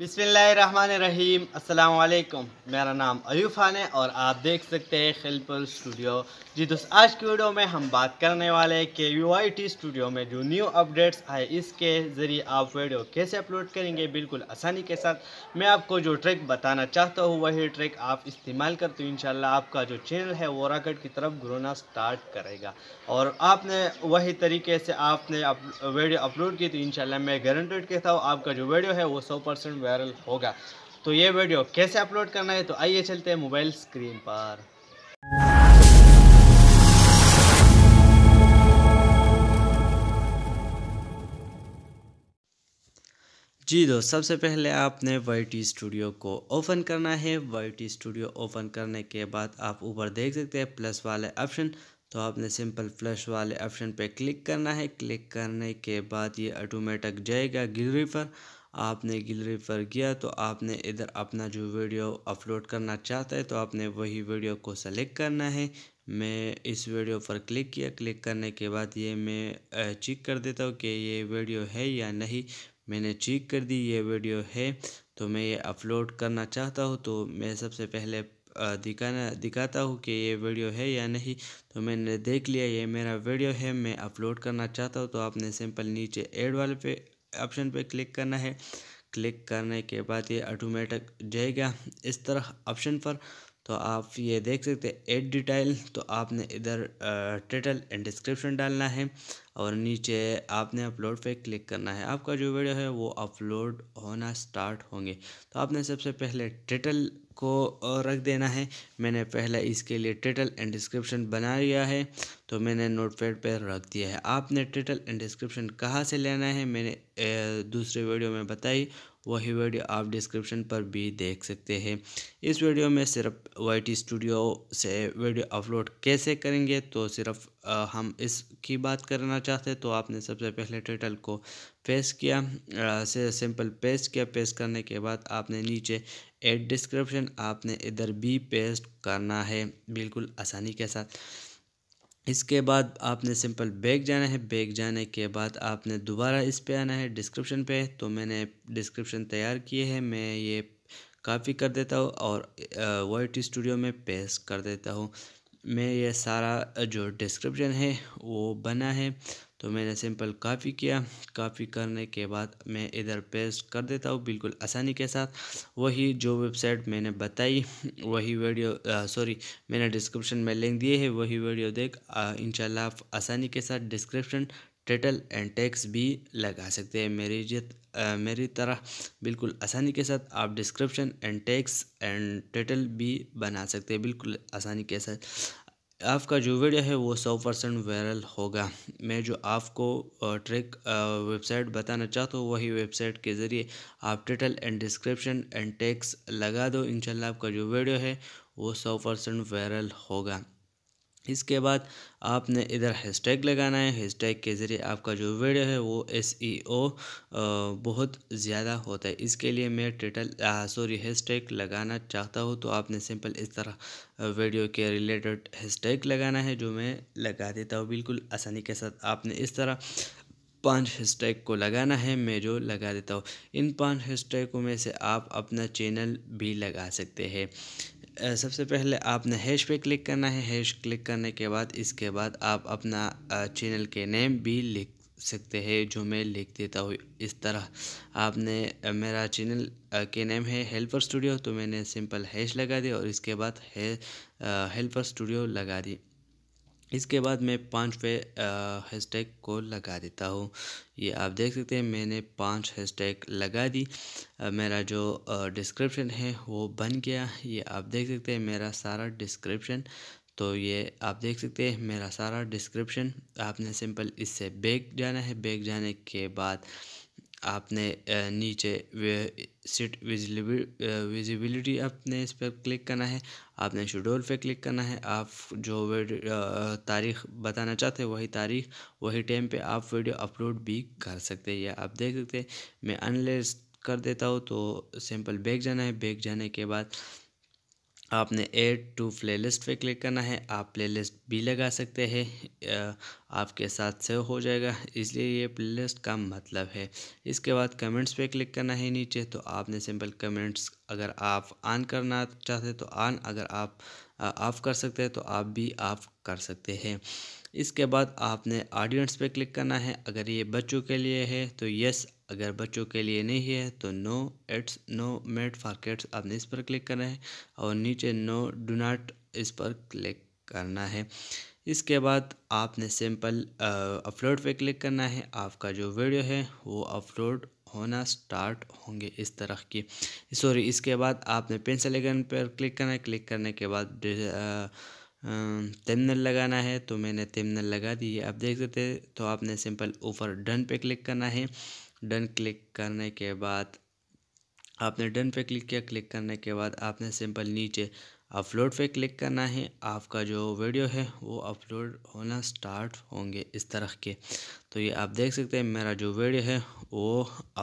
बिसमीम अल्लाम मेरा नाम अयूब खान है और आप देख सकते हैं खिलपुर स्टूडियो जी दोस्त आज की वीडियो में हम बात करने वाले हैं यू आई टी स्टूडियो में जो न्यू अपडेट्स आए इसके ज़रिए आप वीडियो कैसे अपलोड करेंगे बिल्कुल आसानी के साथ मैं आपको जो ट्रिक बताना चाहता हूँ वही ट्रिक आप इस्तेमाल करते हो इन आपका जो चैनल है वो राकेट की तरफ ग्रोना स्टार्ट करेगा और आपने वही तरीके से आपने वीडियो अपलोड की तो इन मैं गारंटेड कहता हूँ आपका जो वीडियो है वो सौ वायरल होगा तो ये वीडियो कैसे अपलोड करना है तो आइए चलते हैं मोबाइल स्क्रीन पर जी दो सबसे पहले आपने वाई टी स्टूडियो को ओपन करना है वाई टी स्टूडियो ओपन करने के बाद आप ऊपर देख सकते हैं प्लस वाले ऑप्शन तो आपने सिंपल फ्लश वाले ऑप्शन पे क्लिक करना है क्लिक करने के बाद ये ऑटोमेटिक जाएगा गिलरी पर आपने गिलरी पर गया तो आपने इधर अपना जो वीडियो अपलोड करना चाहता है तो आपने वही वीडियो को सेलेक्ट करना है मैं इस वीडियो पर क्लिक किया क्लिक करने के बाद ये मैं चेक कर देता हूँ कि ये वीडियो है या नहीं मैंने चेक कर दी ये वीडियो है तो मैं ये अपलोड करना चाहता हूँ तो मैं सबसे पहले दिखाना दिखाता हूँ कि ये वीडियो है या नहीं तो मैंने देख लिया ये मेरा वीडियो है मैं अपलोड करना चाहता हूँ तो आपने सिंपल नीचे एड वाले पे ऑप्शन पे क्लिक करना है क्लिक करने के बाद ये ऑटोमेटिक जाएगा इस तरह ऑप्शन पर तो आप ये देख सकते हैं एड डिटेल तो आपने इधर टाइटल एंड डिस्क्रिप्शन डालना है और नीचे आपने अपलोड पे क्लिक करना है आपका जो वीडियो है वो अपलोड होना स्टार्ट होंगे तो आपने सबसे पहले टिटल को रख देना है मैंने पहले इसके लिए टिटल एंड डिस्क्रिप्शन बना लिया है तो मैंने नोटपैड पर रख दिया है आपने टिटल एंड डिस्क्रिप्शन कहाँ से लेना है मैंने दूसरे वीडियो में बताई वही वीडियो आप डिस्क्रिप्शन पर भी देख सकते हैं इस वीडियो में सिर्फ वाई स्टूडियो से वीडियो अपलोड कैसे करेंगे तो सिर्फ हम इसकी बात करना चाहते तो आपने सबसे पहले टाइटल को पेस्ट किया से सिंपल पेस्ट किया पेस्ट करने के बाद आपने नीचे एड डिस्क्रिप्शन आपने इधर भी पेस्ट करना है बिल्कुल आसानी के साथ इसके बाद आपने सिंपल बैग जाना है बैग जाने के बाद आपने दोबारा इस पे आना है डिस्क्रिप्शन पे तो मैंने डिस्क्रिप्शन तैयार किए हैं मैं ये कॉपी कर देता हूँ और वाइट स्टूडियो में पेस्ट कर देता हूँ मैं ये सारा जो डिस्क्रिप्शन है वो बना है तो मैंने सिंपल कापी किया कापी करने के बाद मैं इधर पेस्ट कर देता हूँ बिल्कुल आसानी के साथ वही जो वेबसाइट मैंने बताई वही वीडियो सॉरी मैंने डिस्क्रिप्शन में लिंक दिए है वही वीडियो देख इंशाल्लाह आप आसानी के साथ डिस्क्रिप्शन टेटल एंड टैक्स भी लगा सकते हैं मेरी जित मेरी तरह बिल्कुल आसानी के साथ आप description and tags and title भी बना सकते हैं बिल्कुल आसानी के साथ आपका जो वीडियो है वो सौ परसेंट वायरल होगा मैं जो आपको ट्रिक वेबसाइट बताना चाहता हूँ वही वेबसाइट के ज़रिए आप title and description and tags लगा दो इंशाल्लाह आपका जो वीडियो है वो सौ परसेंट वायरल होगा इसके बाद आपने इधर हैशटैग लगाना है हैशटैग के ज़रिए आपका जो वीडियो है वो एस e बहुत ज़्यादा होता है इसके लिए मैं टाइटल सॉरी हैशटैग लगाना चाहता हूँ तो आपने सिंपल इस तरह वीडियो के रिलेटेड हैशटैग लगाना है जो मैं लगा देता हूँ बिल्कुल आसानी के साथ आपने इस तरह पांच हैशटैग को लगाना है मैं जो लगा देता हूँ इन पांच हैशटैगों में से आप अपना चैनल भी लगा सकते हैं सबसे पहले आपने हैश पे क्लिक करना है हैश क्लिक करने के बाद इसके बाद आप अपना चैनल के नेम भी लिख सकते हैं जो मैं लिख देता हूँ इस तरह आपने मेरा चैनल के नेम है हेल्पर स्टूडियो तो मैंने सिंपल हैश लगा दी और इसके बाद है हेल्पर स्टूडियो लगा दी इसके बाद मैं पाँच पे हैशटैग को लगा देता हूँ ये आप देख सकते हैं मैंने पाँच हैशटैग लगा दी मेरा जो डिस्क्रिप्शन है वो बन गया ये आप देख सकते हैं मेरा सारा डिस्क्रिप्शन तो ये आप देख सकते हैं मेरा सारा डिस्क्रिप्शन आपने सिंपल इससे बैग जाना है बैग जाने के बाद आपने नीचे सीट विजिबिलिटी आपने इस पर क्लिक करना है आपने शेड्यूल पे क्लिक करना है आप जो तारीख बताना चाहते हैं वही तारीख वही टाइम पे आप वीडियो अपलोड भी कर सकते हैं या आप देख सकते हैं मैं अनलेस कर देता हूँ तो सिंपल बैग जाना है बैग जाने के बाद आपने एड टू प्लेलिस्ट पे क्लिक करना है आप प्लेलिस्ट भी लगा सकते हैं आपके साथ सेव हो जाएगा इसलिए ये प्लेलिस्ट का मतलब है इसके बाद कमेंट्स पे क्लिक करना है नीचे तो आपने सिंपल कमेंट्स अगर आप ऑन करना चाहते तो ऑन अगर आप ऑफ़ कर सकते हैं तो आप भी ऑफ़ कर सकते हैं इसके बाद आपने ऑडियंस पे क्लिक करना है अगर ये बच्चों के लिए है तो यस अगर बच्चों के लिए नहीं है तो no it's no made for kids आपने इस पर क्लिक करना है और नीचे नो डू नाट इस पर क्लिक करना है इसके बाद आपने सिंपल अपलोड पे क्लिक करना है आपका जो वीडियो है वो अपलोड होना स्टार्ट होंगे इस तरह की सॉरी इसके बाद आपने पेंसिल आइकन पर क्लिक करना है क्लिक करने के बाद तेमनल लगाना है तो मैंने तेमनल लगा दी है आप देख सकते हैं तो आपने सिंपल ऊपर डन पे क्लिक करना है डन क्लिक करने के बाद आपने डन पे क्लिक किया क्लिक करने के बाद आपने सिंपल नीचे अपलोड पे क्लिक करना है आपका जो वीडियो है वो अपलोड होना स्टार्ट होंगे इस तरह के तो ये आप देख सकते हैं मेरा जो वीडियो है वो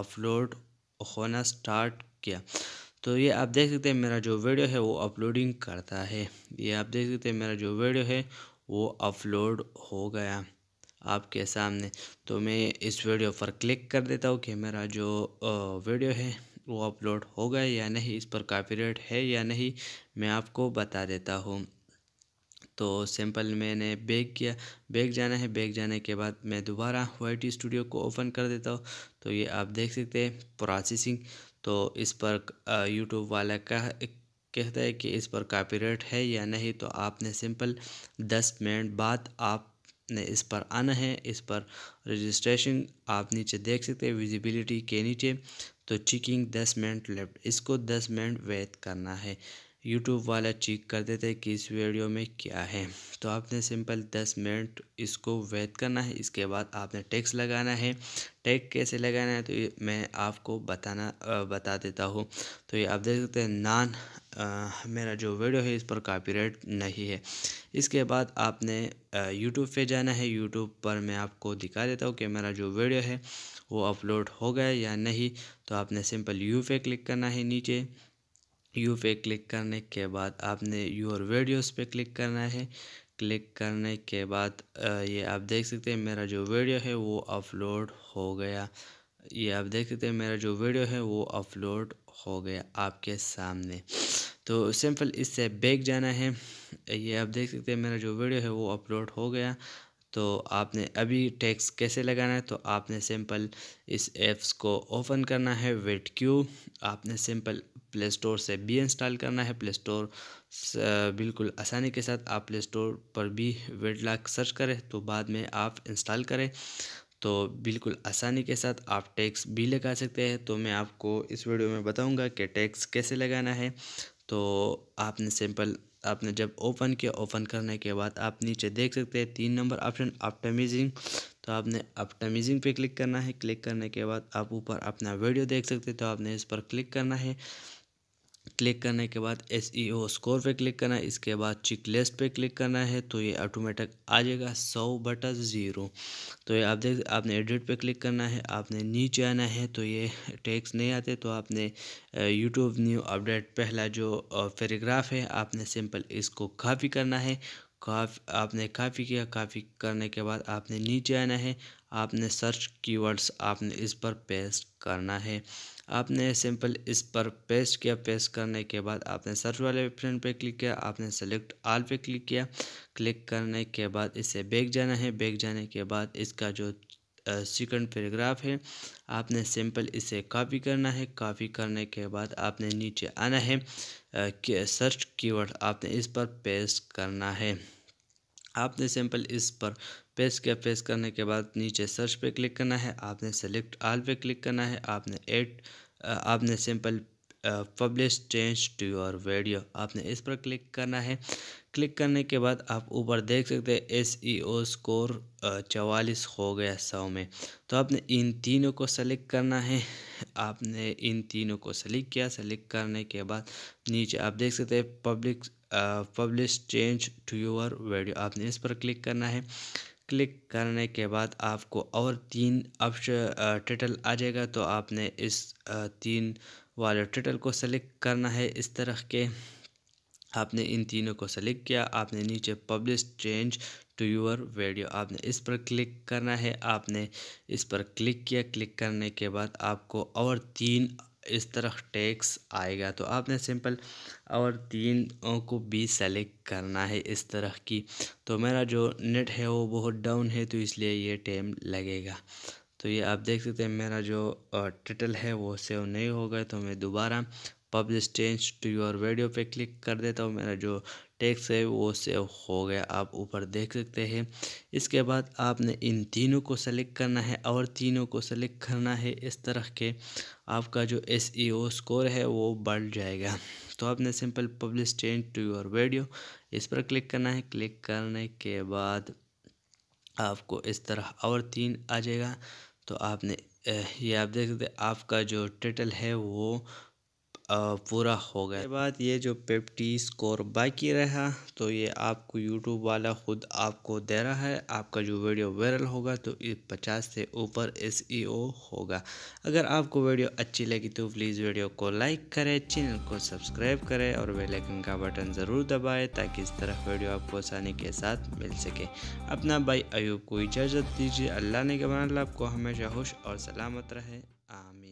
अपलोड होना स्टार्ट किया तो ये आप देख सकते हैं मेरा जो वीडियो है वो अपलोडिंग करता है ये आप देख सकते हैं मेरा जो वीडियो है वो अपलोड हो गया आपके सामने तो मैं इस वीडियो पर क्लिक कर देता हूँ कि मेरा जो वीडियो है वो अपलोड हो गया या नहीं इस पर कॉपीराइट है या नहीं मैं आपको बता देता हूँ तो सिंपल मैंने बैग किया बैग जाना है बैग जाने के बाद मैं दोबारा वाई स्टूडियो को ओपन कर देता हूँ तो ये आप देख सकते हैं प्रोसेसिंग तो इस पर यूट्यूब वाला कह कहता है कि इस पर कॉपीराइट है या नहीं तो आपने सिंपल दस मिनट बाद आप ने इस पर आना है इस पर रजिस्ट्रेशन आप नीचे देख सकते हैं विजिबिलिटी के नीचे तो चिकिंग दस मिनट लेफ्ट इसको दस मिनट वेट करना है यूट्यूब वाला चेक कर देते हैं कि इस वीडियो में क्या है तो आपने सिंपल दस मिनट इसको वेट करना है इसके बाद आपने टैक्स लगाना है टैक्स कैसे लगाना है तो ये मैं आपको बताना बता देता हूँ तो ये आप देख सकते हैं नान आ, मेरा जो वीडियो है इस पर कॉपीराइट नहीं है इसके बाद आपने यूट्यूब पे जाना है यूट्यूब पर मैं आपको दिखा देता हूँ कि मेरा जो वीडियो है वो अपलोड हो गया या नहीं तो आपने सिंपल यू पे क्लिक करना है नीचे यू पे क्लिक करने के बाद आपने योर वीडियोस पे क्लिक करना है क्लिक करने के बाद ये आप देख सकते हैं मेरा जो वीडियो है वो अपलोड हो गया ये आप देख सकते हैं मेरा जो वीडियो है वो अपलोड हो गया आपके सामने तो सिंपल इससे बैक जाना है ये आप देख सकते हैं मेरा जो वीडियो है वो अपलोड हो गया तो आपने अभी टैक्स कैसे लगाना है तो आपने सिंपल इस एप्स को ओपन करना है वेट क्यू आपने सिंपल प्ले स्टोर से भी इंस्टॉल करना है प्ले स्टोर बिल्कुल आसानी के साथ आप प्ले स्टोर पर भी वेडलॉक सर्च करें तो बाद में आप इंस्टॉल करें तो बिल्कुल आसानी के साथ आप टैक्स भी लगा सकते हैं तो मैं आपको इस वीडियो में बताऊंगा कि टैक्स कैसे लगाना है तो आपने सिंपल आपने जब ओपन किया ओपन करने के बाद आप नीचे देख सकते हैं तीन नंबर ऑप्शन ऑप्टमाइजिंग तो आपने ऑप्टमाइजिंग पे क्लिक करना है क्लिक करने के बाद आप ऊपर अपना वीडियो देख सकते हैं तो आपने इस पर क्लिक करना है क्लिक करने के बाद एस ई ओ स्कोर पे क्लिक करना है इसके बाद चिक लिस्ट पे क्लिक करना है तो ये ऑटोमेटिक आ जाएगा सौ बटा ज़ीरो तो ये आप देख आपने एडिट पे क्लिक करना है आपने नीचे आना है तो ये टैक्स नहीं आते तो आपने यूट्यूब न्यू अपडेट पहला जो पैराग्राफ है आपने सिंपल इसको कॉपी करना है काफ आपने काफ़ी किया काफ़ी करने के बाद आपने नीचे आना है आपने सर्च कीवर्ड्स आपने इस पर पेस्ट करना है आपने सिंपल इस पर पेस्ट किया पेस्ट करने के बाद आपने सर्च वाले ऑप्शन पे क्लिक किया आपने सेलेक्ट आल पे क्लिक किया क्लिक करने के बाद इसे बैग जाना है बैग जाने के बाद इसका जो सेकंड पैराग्राफ है आपने सिंपल इसे कॉपी करना है कॉपी करने के बाद आपने नीचे आना है सर्च कीवर्ड आपने इस पर पेस्ट करना है आपने सिंपल इस पर पेस्ट किया पेस्ट करने के बाद नीचे सर्च पे क्लिक करना है आपने सेलेक्ट आल पे क्लिक करना है आपने एड आपने simple publish change to your video आपने इस पर क्लिक करना है क्लिक करने के बाद आप ऊपर देख सकते हैं एस ई ओ स्कोर चवालीस हो गया सौ में तो आपने इन तीनों को सेलेक्ट करना है आपने इन तीनों को सेलेक्ट किया सेलेक्ट करने के बाद नीचे आप देख सकते हैं public publish change to your video आपने इस पर क्लिक करना है क्लिक करने के बाद आपको और तीन ऑप्शन टिटल आ जाएगा तो आपने इस तीन वाले टिटल को सेलेक्ट करना है इस तरह के आपने इन तीनों को सेलेक्ट किया आपने नीचे publish change to your video आपने इस पर क्लिक करना है आपने इस पर क्लिक किया क्लिक करने के बाद आपको और तीन इस तरह टैक्स आएगा तो आपने सिंपल और तीन को भी सेलेक्ट करना है इस तरह की तो मेरा जो नेट है वो बहुत डाउन है तो इसलिए ये टाइम लगेगा तो ये आप देख सकते हैं मेरा जो टटल है वो सेव नहीं होगा तो मैं दोबारा publish change to your video पे क्लिक कर देता हूँ मेरा जो टैक्स है वो सेव हो गया आप ऊपर देख सकते हैं इसके बाद आपने इन तीनों को सेलेक्ट करना है और तीनों को सेलेक्ट करना है इस तरह के आपका जो एस स्कोर e है वो बढ़ जाएगा तो आपने simple publish change to your video इस पर क्लिक करना है क्लिक करने के बाद आपको इस तरह और तीन आ जाएगा तो आपने ये आप देख सकते आपका जो टिटल है वो पूरा हो गया बाद ये जो पेप्टी स्कोर बाकी रहा तो ये आपको यूट्यूब वाला ख़ुद आपको दे रहा है आपका जो वीडियो वायरल होगा तो पचास से ऊपर एस e होगा अगर आपको वीडियो अच्छी लगी तो प्लीज़ वीडियो को लाइक करें चैनल को सब्सक्राइब करें और बेलाइकन का बटन ज़रूर दबाएँ ताकि इस तरह वीडियो आपको आसानी के साथ मिल सके अपना भाई अयूब को इजाज़त दीजिए अल्लाह ने कमान आपको हमेशा खुश और सलामत रहे आमिर